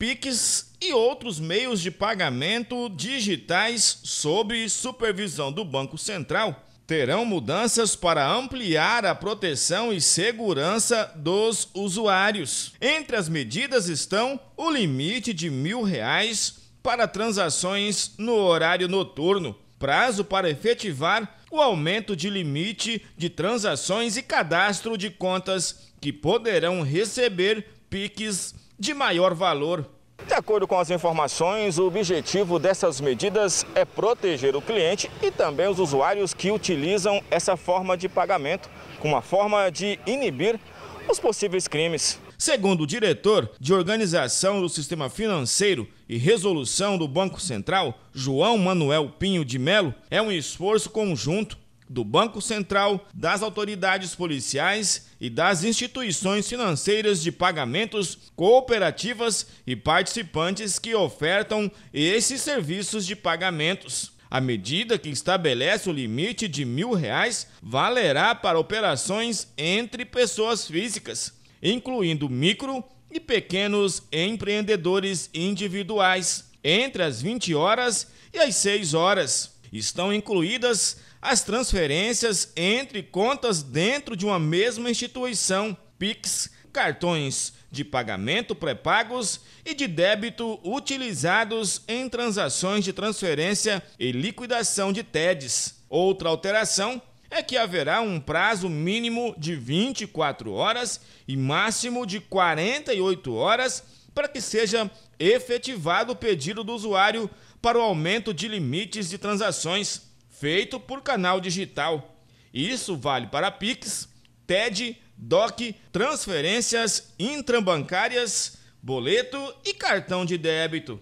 Pix e outros meios de pagamento digitais sob supervisão do Banco Central terão mudanças para ampliar a proteção e segurança dos usuários. Entre as medidas estão o limite de mil reais para transações no horário noturno, prazo para efetivar o aumento de limite de transações e cadastro de contas que poderão receber PIX de maior valor. De acordo com as informações, o objetivo dessas medidas é proteger o cliente e também os usuários que utilizam essa forma de pagamento, como uma forma de inibir os possíveis crimes. Segundo o diretor de Organização do Sistema Financeiro e Resolução do Banco Central, João Manuel Pinho de Melo, é um esforço conjunto do Banco Central, das autoridades policiais e das instituições financeiras de pagamentos, cooperativas e participantes que ofertam esses serviços de pagamentos. A medida que estabelece o limite de mil reais valerá para operações entre pessoas físicas, incluindo micro e pequenos empreendedores individuais, entre as 20 horas e as 6 horas estão incluídas as transferências entre contas dentro de uma mesma instituição, PIX, cartões de pagamento pré-pagos e de débito utilizados em transações de transferência e liquidação de TEDs. Outra alteração é que haverá um prazo mínimo de 24 horas e máximo de 48 horas para que seja efetivado o pedido do usuário para o aumento de limites de transações feito por canal digital. Isso vale para Pix, TED, DOC, transferências intrabancárias, boleto e cartão de débito.